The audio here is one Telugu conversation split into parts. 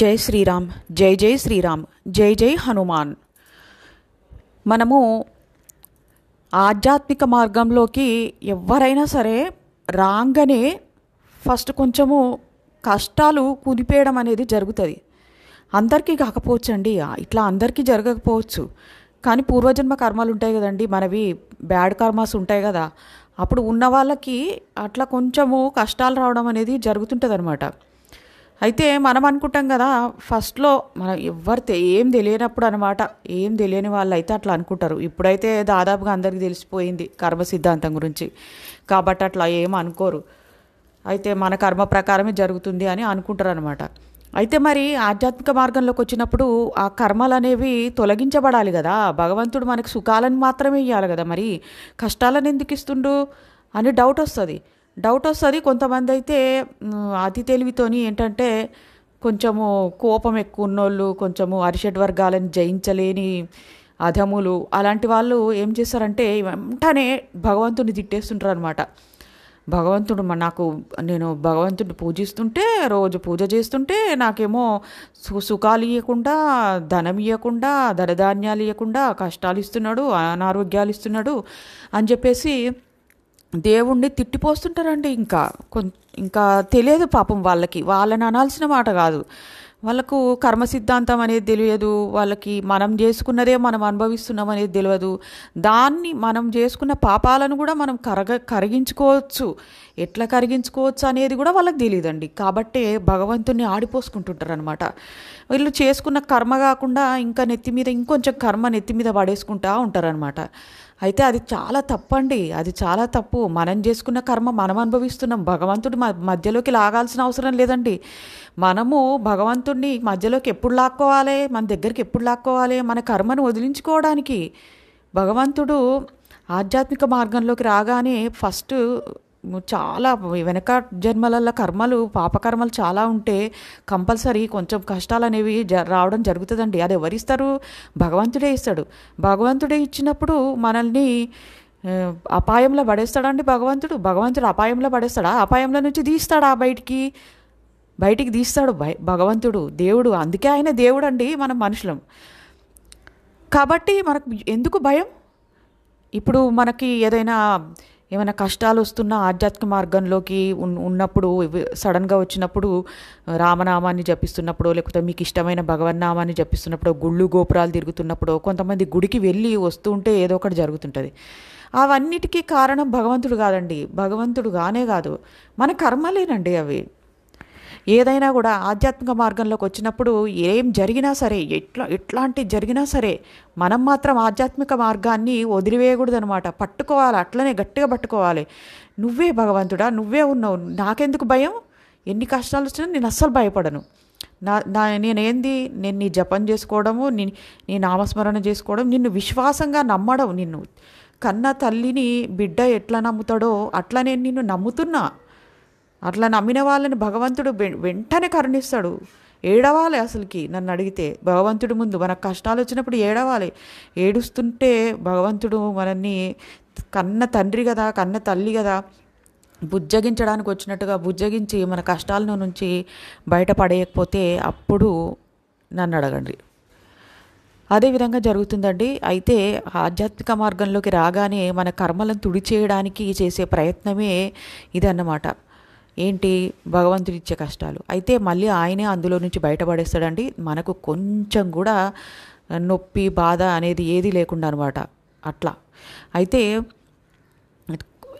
జై శ్రీరామ్ జై జై శ్రీరామ్ జై జై హనుమాన్ మనము ఆధ్యాత్మిక మార్గంలోకి ఎవరైనా సరే రాగానే ఫస్ట్ కొంచెము కష్టాలు కుదిపేయడం అనేది జరుగుతుంది అందరికీ కాకపోవచ్చు అండి ఇట్లా అందరికీ జరగకపోవచ్చు కానీ పూర్వజన్మ కర్మలు ఉంటాయి కదండి మనవి బ్యాడ్ కర్మస్ ఉంటాయి కదా అప్పుడు ఉన్న వాళ్ళకి అట్లా కొంచెము కష్టాలు రావడం అనేది జరుగుతుంటుంది అనమాట అయితే మనం అనుకుంటాం కదా ఫస్ట్లో మనం ఎవరు ఏం తెలియనప్పుడు అనమాట ఏం తెలియని వాళ్ళు అయితే అట్లా అనుకుంటారు ఇప్పుడైతే దాదాపుగా అందరికీ తెలిసిపోయింది కర్మ సిద్ధాంతం గురించి కాబట్టి అట్లా ఏం అనుకోరు అయితే మన కర్మ ప్రకారమే జరుగుతుంది అని అనుకుంటారు అనమాట అయితే మరి ఆధ్యాత్మిక మార్గంలోకి వచ్చినప్పుడు ఆ కర్మలు అనేవి తొలగించబడాలి కదా భగవంతుడు మనకు సుఖాలను మాత్రమే ఇవ్వాలి కదా మరి కష్టాలను ఎందుకు ఇస్తుండు అని డౌట్ వస్తుంది డౌట్ వస్తుంది కొంతమంది అయితే అతి తెలివితోని ఏంటంటే కొంచెము కోపం ఎక్కువ ఉన్నోళ్ళు కొంచెము అరిషడ్ వర్గాలను జయించలేని అధములు అలాంటి వాళ్ళు ఏం చేస్తారంటే వెంటనే భగవంతుని తిట్టేస్తుంటారు అనమాట భగవంతుడు నాకు నేను భగవంతుడిని పూజిస్తుంటే రోజు పూజ చేస్తుంటే నాకేమో సు సుఖాలు ఇవ్వకుండా ధనం ఇవ్వకుండా ధనధాన్యాలు ఇవ్వకుండా కష్టాలు ఇస్తున్నాడు అనారోగ్యాలు ఇస్తున్నాడు అని చెప్పేసి దేవుణ్ణి తిట్టిపోస్తుంటారండి ఇంకా కొం ఇంకా తెలియదు పాపం వాళ్ళకి వాళ్ళని అనాల్సిన మాట కాదు వాళ్ళకు కర్మ సిద్ధాంతం అనేది తెలియదు వాళ్ళకి మనం చేసుకున్నదే మనం అనుభవిస్తున్నాం అనేది తెలియదు దాన్ని మనం చేసుకున్న పాపాలను కూడా మనం కరగ కరిగించుకోవచ్చు ఎట్లా కరిగించుకోవచ్చు అనేది కూడా వాళ్ళకి తెలియదండి కాబట్టే భగవంతుని ఆడిపోసుకుంటుంటారు అనమాట వీళ్ళు చేసుకున్న కర్మ కాకుండా ఇంకా నెత్తి మీద ఇంకొంచెం కర్మ నెత్తి మీద పడేసుకుంటా ఉంటారనమాట అయితే అది చాలా తప్పండి అది చాలా తప్పు మనం చేసుకున్న కర్మ మనం అనుభవిస్తున్నాం భగవంతుడు మధ్యలోకి లాగాల్సిన అవసరం లేదండి మనము భగవంతు భగవంతుణ్ణి మధ్యలోకి ఎప్పుడు లాక్కోవాలి మన దగ్గరికి ఎప్పుడు లాక్కోవాలి మన కర్మను వదిలించుకోవడానికి భగవంతుడు ఆధ్యాత్మిక మార్గంలోకి రాగానే ఫస్ట్ చాలా వెనక జన్మలలో కర్మలు పాపకర్మలు చాలా ఉంటే కంపల్సరీ కొంచెం కష్టాలు అనేవి జ రావడం జరుగుతుందండి అది ఎవరిస్తారు భగవంతుడే ఇస్తాడు భగవంతుడే ఇచ్చినప్పుడు మనల్ని అపాయంలో పడేస్తాడండి భగవంతుడు భగవంతుడు అపాయంలో పడేస్తాడా అపాయంలో నుంచి తీస్తాడా బయటికి బయటికి తీస్తాడు భగవంతుడు దేవుడు అందుకే ఆయన దేవుడు అండి మనం మనుషులం కాబట్టి మనకు ఎందుకు భయం ఇప్పుడు మనకి ఏదైనా ఏమైనా కష్టాలు వస్తున్న ఆధ్యాత్మిక మార్గంలోకి ఉన్నప్పుడు సడన్గా వచ్చినప్పుడు రామనామాన్ని జపిస్తున్నప్పుడు లేకపోతే మీకు ఇష్టమైన భగవన్నామాన్ని జపిస్తున్నప్పుడు గుళ్ళు గోపురాలు తిరుగుతున్నప్పుడు కొంతమంది గుడికి వెళ్ళి వస్తూ ఉంటే ఏదో ఒకటి జరుగుతుంటుంది అవన్నిటికీ కారణం భగవంతుడు కాదండి భగవంతుడు కానే కాదు మన కర్మలేనండి అవి ఏదైనా కూడా ఆధ్యాత్మిక మార్గంలోకి వచ్చినప్పుడు ఏం జరిగినా సరే ఎట్లా ఎట్లాంటి జరిగినా సరే మనం మాత్రం ఆధ్యాత్మిక మార్గాన్ని వదిలివేయకూడదనమాట పట్టుకోవాలి అట్లనే గట్టిగా పట్టుకోవాలి నువ్వే భగవంతుడా నువ్వే ఉన్నావు నాకెందుకు భయం ఎన్ని కష్టాలు వచ్చినా నేను అస్సలు భయపడను నా నా నేనేంది నేను నీ జపం చేసుకోవడము నీ నీ నామస్మరణ చేసుకోవడం నిన్ను విశ్వాసంగా నమ్మడం నిన్ను కన్న తల్లిని బిడ్డ ఎట్లా నమ్ముతాడో అట్లా నేను నిన్ను నమ్ముతున్నా అట్లా నమ్మిన వాళ్ళని భగవంతుడు వెంటనే కరుణిస్తాడు ఏడవాలి అసలుకి నన్ను అడిగితే భగవంతుడి ముందు మనకు కష్టాలు వచ్చినప్పుడు ఏడవాలి ఏడుస్తుంటే భగవంతుడు మనల్ని కన్న తండ్రి కదా కన్న తల్లి కదా బుజ్జగించడానికి వచ్చినట్టుగా బుజ్జగించి మన కష్టాల నుంచి బయటపడేయకపోతే అప్పుడు నన్ను అడగండి అదేవిధంగా జరుగుతుందండి అయితే ఆధ్యాత్మిక మార్గంలోకి రాగానే మన కర్మలను తుడిచేయడానికి చేసే ప్రయత్నమే ఇదన్నమాట ఏంటి భగవంతుడు ఇచ్చే కష్టాలు అయితే మళ్ళీ ఆయనే అందులో నుంచి బయటపడేస్తాడండి మనకు కొంచెం కూడా నొప్పి బాధ అనేది ఏది లేకుండా అనమాట అట్లా అయితే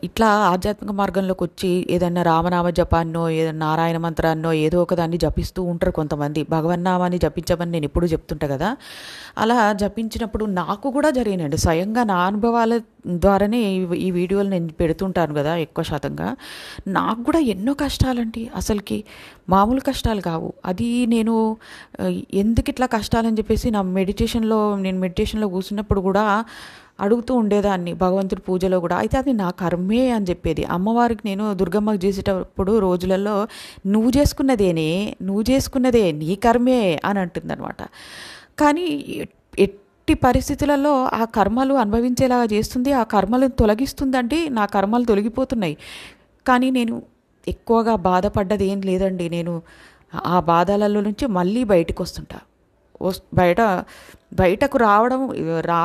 ఇట్లా ఆధ్యాత్మిక మార్గంలోకి వచ్చి ఏదన్నా రామనామ జపాన్నో ఏదైనా నారాయణ మంత్రాన్నో ఏదో ఒకదాన్ని జపిస్తూ ఉంటారు కొంతమంది భగవన్నామాన్ని జపించమని నేను ఎప్పుడు చెప్తుంటా కదా అలా జపించినప్పుడు నాకు కూడా జరిగినండి స్వయంగా నా అనుభవాల ద్వారానే ఈ వీడియోలు నేను పెడుతుంటాను కదా ఎక్కువ శాతంగా నాకు కూడా ఎన్నో కష్టాలండి అసలుకి మామూలు కష్టాలు కావు అది నేను ఎందుకు ఇట్లా కష్టాలని చెప్పేసి నా మెడిటేషన్లో నేను మెడిటేషన్లో కూర్చున్నప్పుడు కూడా అడుగుతూ ఉండేదాన్ని భగవంతుడి పూజలో కూడా అయితే అది నా కర్మే అని చెప్పేది అమ్మవారికి నేను దుర్గమ్మకు చేసేటప్పుడు రోజులలో నువ్వు చేసుకున్నదేనే నువ్వు చేసుకున్నదే నీ కర్మే అని అంటుందన్నమాట కానీ ఎట్టి పరిస్థితులలో ఆ కర్మలు అనుభవించేలాగా చేస్తుంది ఆ కర్మలను తొలగిస్తుందంటే నా కర్మలు తొలగిపోతున్నాయి కానీ నేను ఎక్కువగా బాధపడ్డది ఏం లేదండి నేను ఆ బాధలలో నుంచి మళ్ళీ బయటకు వస్తుంటాను బయట బయటకు రావడం రా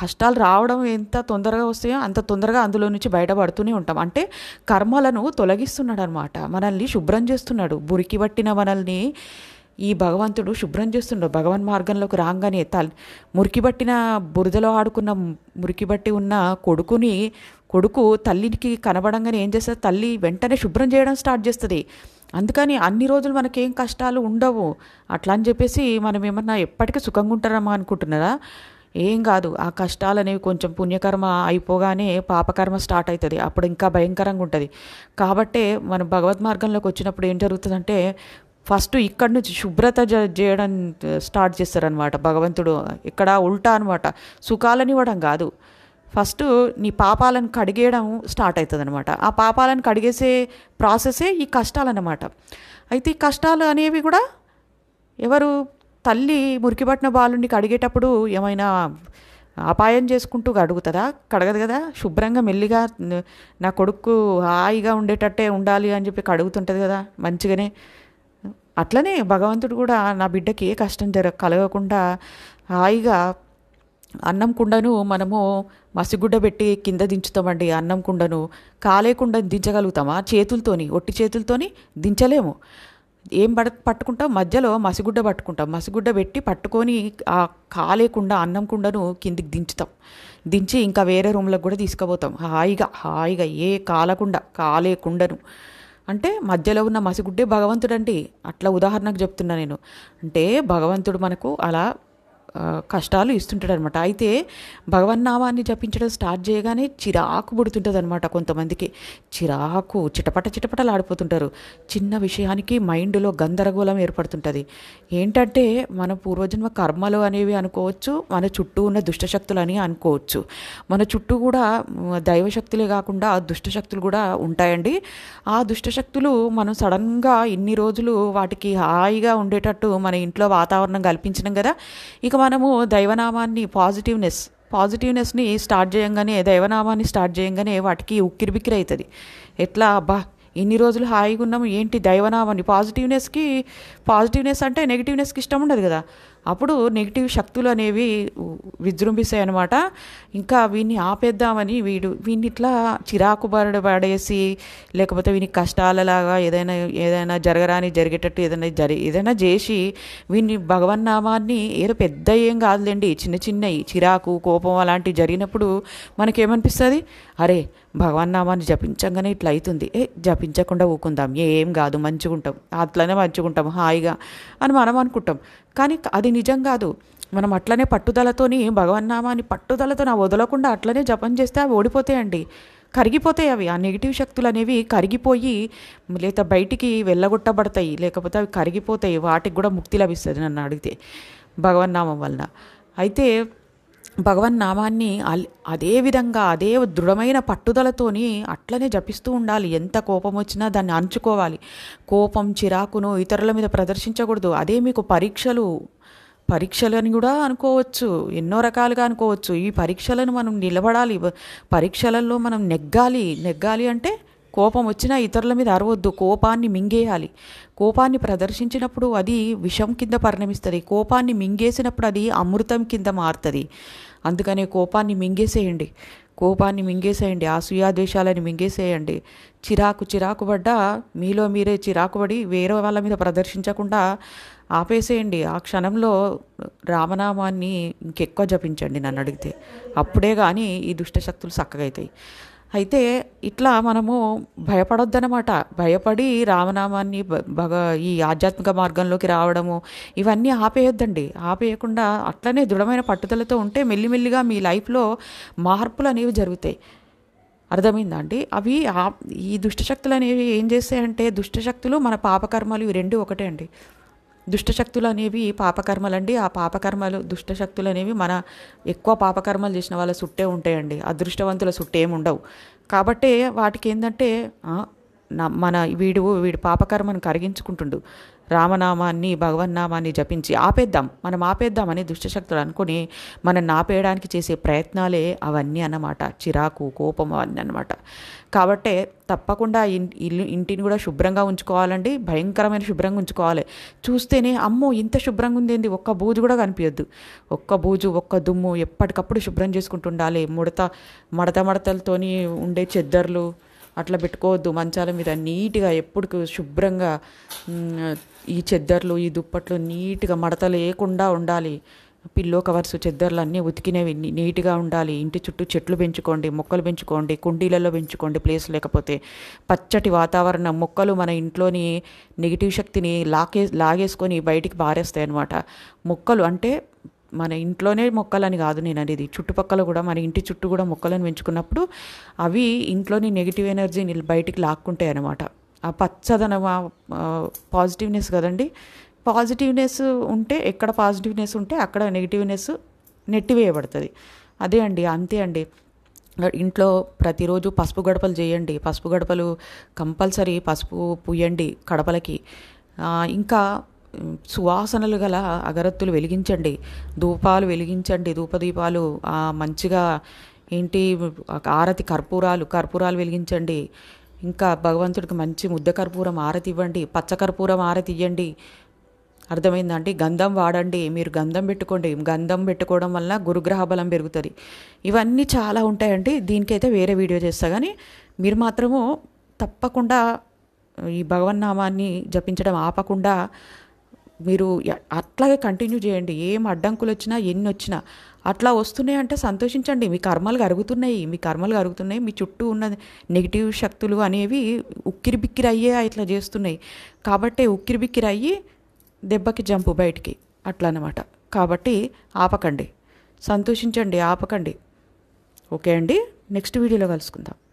కష్టాలు రావడం ఎంత తొందరగా వస్తాయో అంత తొందరగా అందులో నుంచి బయటపడుతూనే ఉంటాం అంటే కర్మలను తొలగిస్తున్నాడు అనమాట మనల్ని శుభ్రం చేస్తున్నాడు బురికి పట్టిన మనల్ని ఈ భగవంతుడు శుభ్రం చేస్తున్నాడు భగవన్ మార్గంలోకి రాగానే తల్ మురికిబట్టిన బురదలో ఆడుకున్న మురికిబట్టి ఉన్న కొడుకుని కొడుకు తల్లికి కనబడంగానే ఏం చేస్తుంది తల్లి వెంటనే శుభ్రం చేయడం స్టార్ట్ చేస్తుంది అందుకని అన్ని రోజులు మనకేం కష్టాలు ఉండవు అట్లా అని చెప్పేసి మనం ఏమన్నా ఎప్పటికీ సుఖంగా ఉంటారమ్మా అనుకుంటున్నారా ఏం కాదు ఆ కష్టాలు అనేవి కొంచెం పుణ్యకర్మ అయిపోగానే పాపకర్మ స్టార్ట్ అవుతుంది అప్పుడు ఇంకా భయంకరంగా ఉంటుంది కాబట్టే మనం భగవద్ మార్గంలోకి వచ్చినప్పుడు ఏం జరుగుతుందంటే ఫస్ట్ ఇక్కడి నుంచి శుభ్రత చేయడం స్టార్ట్ చేస్తారనమాట భగవంతుడు ఇక్కడ ఉల్టా అనమాట సుఖాలని ఇవ్వడం కాదు ఫస్ట్ నీ పాపాలను కడిగేయడం స్టార్ట్ అవుతుంది అనమాట ఆ పాపాలను కడిగేసే ప్రాసెసే ఈ కష్టాలన్నమాట అయితే ఈ కష్టాలు అనేవి కూడా ఎవరు తల్లి మురికిపట్టిన బాలుని కడిగేటప్పుడు ఏమైనా అపాయం చేసుకుంటూ కడుగుతుందా కడగదు కదా శుభ్రంగా మెల్లిగా నా కొడుకు హాయిగా ఉండేటట్టే ఉండాలి అని చెప్పి కడుగుతుంటుంది కదా మంచిగానే అట్లనే భగవంతుడు కూడా నా బిడ్డకి ఏ కష్టం జర కలగకుండా హాయిగా అన్నం కుండను మనము మసిగుడ్డ పెట్టి కింద దించుతామండి అన్నం కుండను కాలేకుండా దించగలుగుతామా చేతులతోని ఒట్టి చేతులతోని దించలేము ఏం పడ పట్టుకుంటాం మధ్యలో మసిగుడ్డ పట్టుకుంటాం మసిగుడ్డ పెట్టి పట్టుకొని ఆ కాలేకుండా అన్నం కుండను కిందికి దించుతాం దించి ఇంకా వేరే రూమ్లకు కూడా తీసుకుపోతాం హాయిగా హాయిగా ఏ కాలకుండా కాలేకుండను అంటే మధ్యలో ఉన్న మసిగుడ్డే భగవంతుడండి అట్లా ఉదాహరణకు చెప్తున్నా నేను అంటే భగవంతుడు మనకు అలా కష్టాలు ఇస్తుంటాడు అనమాట అయితే భగవన్ నామాన్ని జపించడం స్టార్ట్ చేయగానే చిరాకు పుడుతుంటుంది అనమాట కొంతమందికి చిరాకు చిటపట చిటపటలు ఆడిపోతుంటారు చిన్న విషయానికి మైండ్లో గందరగోళం ఏర్పడుతుంటుంది ఏంటంటే మన పూర్వజన్మ కర్మలు అనేవి అనుకోవచ్చు మన చుట్టూ ఉన్న దుష్టశక్తులు అని అనుకోవచ్చు మన చుట్టూ కూడా దైవశక్తులే కాకుండా దుష్టశక్తులు కూడా ఉంటాయండి ఆ దుష్టశక్తులు మనం సడన్గా ఇన్ని రోజులు వాటికి హాయిగా ఉండేటట్టు మన ఇంట్లో వాతావరణం కల్పించినాం కదా ఇక మనము దైవనామాన్ని పాజిటివ్నెస్ పాజిటివ్నెస్ని స్టార్ట్ చేయంగానే దైవనామాన్ని స్టార్ట్ చేయంగానే వాటికి బిక్కిరి అవుతుంది ఎట్లా అబ్బా ఇన్ని రోజులు హాయిగా ఉన్నాము ఏంటి దైవనామాన్ని పాజిటివ్నెస్కి పాజిటివ్నెస్ అంటే నెగిటివ్నెస్కి ఇష్టం ఉండదు కదా అప్పుడు నెగిటివ్ శక్తులు అనేవి విజృంభిస్తాయి అనమాట ఇంకా వీడిని ఆపేద్దామని వీడు వీడిని ఇట్లా చిరాకు పడ పడేసి లేకపోతే వీని కష్టాలలాగా ఏదైనా ఏదైనా జరగరాని జరిగేటట్టు ఏదైనా జరి ఏదైనా చేసి భగవన్ నామాన్ని ఏదో పెద్ద ఏం కాదులేండి చిన్న చిన్నవి చిరాకు కోపం అలాంటివి జరిగినప్పుడు మనకేమనిపిస్తుంది అరే నామాన్ని జపించంగానే ఇట్లా అవుతుంది ఏ జపించకుండా ఊకుందాం ఏం కాదు మంచిగా ఉంటాం అట్లనే మంచిగా ఉంటాం హాయిగా అని మనం అనుకుంటాం కానీ అది నిజం కాదు మనం అట్లనే పట్టుదలతోని భగవన్నామాని పట్టుదలతో నా వదలకుండా అట్లనే జపం చేస్తే అవి ఓడిపోతాయండి కరిగిపోతాయి అవి ఆ నెగిటివ్ శక్తులు అనేవి కరిగిపోయి లేదా బయటికి వెళ్ళగొట్టబడతాయి లేకపోతే అవి కరిగిపోతాయి వాటికి కూడా ముక్తి లభిస్తుంది నన్ను అడిగితే భగవన్నామం వలన అయితే భగవన్ నామాన్ని అదే విధంగా అదే దృఢమైన పట్టుదలతోని అట్లనే జపిస్తూ ఉండాలి ఎంత కోపం వచ్చినా దాన్ని అంచుకోవాలి కోపం చిరాకును ఇతరుల మీద ప్రదర్శించకూడదు అదే మీకు పరీక్షలు పరీక్షలు అని కూడా అనుకోవచ్చు ఎన్నో రకాలుగా అనుకోవచ్చు ఈ పరీక్షలను మనం నిలబడాలి పరీక్షలలో మనం నెగ్గాలి నెగ్గాలి అంటే కోపం వచ్చినా ఇతరుల మీద అరవద్దు కోపాన్ని మింగేయాలి కోపాన్ని ప్రదర్శించినప్పుడు అది విషం కింద పరిణమిస్తుంది కోపాన్ని మింగేసినప్పుడు అది అమృతం కింద మారుతుంది అందుకనే కోపాన్ని మింగేసేయండి కోపాన్ని మింగేసేయండి ఆసుయాద్వేషాలని మింగేసేయండి చిరాకు చిరాకు పడ్డ మీలో మీరే చిరాకు పడి వేరే వాళ్ళ మీద ప్రదర్శించకుండా ఆపేసేయండి ఆ క్షణంలో రామనామాన్ని ఇంకెక్కువ జపించండి నన్ను అడిగితే అప్పుడే కానీ ఈ దుష్టశక్తులు చక్కగా అవుతాయి అయితే ఇట్లా మనము భయపడొద్దనమాట భయపడి రామనామాన్ని భగ ఈ ఆధ్యాత్మిక మార్గంలోకి రావడము ఇవన్నీ ఆపేయొద్దండి ఆపేయకుండా అట్లనే దృఢమైన పట్టుదలతో ఉంటే మెల్లిమెల్లిగా మీ లైఫ్లో మార్పులు అనేవి జరుగుతాయి అర్థమైందా అండి అవి ఈ దుష్టశక్తులు అనేవి ఏం చేస్తాయంటే దుష్టశక్తులు మన పాపకర్మలు ఇవి రెండు ఒకటే అండి దుష్టశక్తులు అనేవి పాపకర్మలండి ఆ పాపకర్మలు దుష్టశక్తులు అనేవి మన ఎక్కువ పాపకర్మలు చేసిన వాళ్ళ సుట్టే ఉంటాయండి అదృష్టవంతుల సుట్టేం ఉండవు కాబట్టి వాటికి ఏంటంటే మన వీడు వీడి పాపకర్మను కరిగించుకుంటుండు రామనామాన్ని నామాన్ని జపించి ఆపేద్దాం మనం ఆపేద్దామని దుష్టశక్తులు అనుకుని మనం ఆపేయడానికి చేసే ప్రయత్నాలే అవన్నీ అన్నమాట చిరాకు కోపం అవన్నీ అనమాట కాబట్టే తప్పకుండా ఇల్లు ఇంటిని కూడా శుభ్రంగా ఉంచుకోవాలండి భయంకరమైన శుభ్రంగా ఉంచుకోవాలి చూస్తేనే అమ్మో ఇంత శుభ్రంగా ఉందేంది ఒక్క బూజు కూడా కనిపించద్దు ఒక్క బూజు ఒక్క దుమ్ము ఎప్పటికప్పుడు శుభ్రం చేసుకుంటుండాలి ముడత మడత మడతలతోని ఉండే చెద్దర్లు అట్లా పెట్టుకోవద్దు మంచాల మీద నీట్గా ఎప్పుడు శుభ్రంగా ఈ చెద్దర్లు ఈ దుప్పట్లు నీట్గా మడత లేకుండా ఉండాలి పిల్లో కవర్స్ చెద్దర్లు అన్నీ ఉతికినవి నీట్గా ఉండాలి ఇంటి చుట్టూ చెట్లు పెంచుకోండి మొక్కలు పెంచుకోండి కుండీలలో పెంచుకోండి ప్లేస్ లేకపోతే పచ్చటి వాతావరణం మొక్కలు మన ఇంట్లోని నెగిటివ్ శక్తిని లాగే లాగేసుకొని బయటికి పారేస్తాయి అనమాట మొక్కలు అంటే మన ఇంట్లోనే మొక్కలని కాదు నేను అనేది చుట్టుపక్కల కూడా మన ఇంటి చుట్టూ కూడా మొక్కలను పెంచుకున్నప్పుడు అవి ఇంట్లోని నెగిటివ్ ఎనర్జీని బయటికి లాక్కుంటాయి అనమాట ఆ పచ్చదనం పాజిటివ్నెస్ కదండి పాజిటివ్నెస్ ఉంటే ఎక్కడ పాజిటివ్నెస్ ఉంటే అక్కడ నెగిటివ్నెస్ నెట్టివేయబడుతుంది అదే అండి అంతే అండి ఇంట్లో ప్రతిరోజు పసుపు గడపలు చేయండి పసుపు గడపలు కంపల్సరీ పసుపు పుయ్యండి కడపలకి ఇంకా సువాసనలు గల అగరత్తులు వెలిగించండి ధూపాలు వెలిగించండి ధూపదీపాలు మంచిగా ఏంటి ఆరతి కర్పూరాలు కర్పూరాలు వెలిగించండి ఇంకా భగవంతుడికి మంచి ముద్ద కర్పూరం ఆరతి ఇవ్వండి పచ్చ కర్పూరం ఆరతి ఇవ్వండి అర్థమైందండి గంధం వాడండి మీరు గంధం పెట్టుకోండి గంధం పెట్టుకోవడం వల్ల గురుగ్రహ బలం పెరుగుతుంది ఇవన్నీ చాలా ఉంటాయండి దీనికైతే వేరే వీడియో చేస్తా కానీ మీరు మాత్రము తప్పకుండా ఈ భగవన్నామాన్ని జపించడం ఆపకుండా మీరు అట్లాగే కంటిన్యూ చేయండి ఏం అడ్డంకులు వచ్చినా ఎన్ని వచ్చినా అట్లా వస్తున్నాయి అంటే సంతోషించండి మీ కర్మలు కరుగుతున్నాయి మీ కర్మలు కరుగుతున్నాయి మీ చుట్టూ ఉన్న నెగిటివ్ శక్తులు అనేవి ఉక్కిరి బిక్కిరి అయ్యే ఇట్లా చేస్తున్నాయి కాబట్టి ఉక్కిరి బిక్కిరి అయ్యి దెబ్బకి జంపు బయటికి అట్లా అనమాట కాబట్టి ఆపకండి సంతోషించండి ఆపకండి ఓకే అండి నెక్స్ట్ వీడియోలో కలుసుకుందాం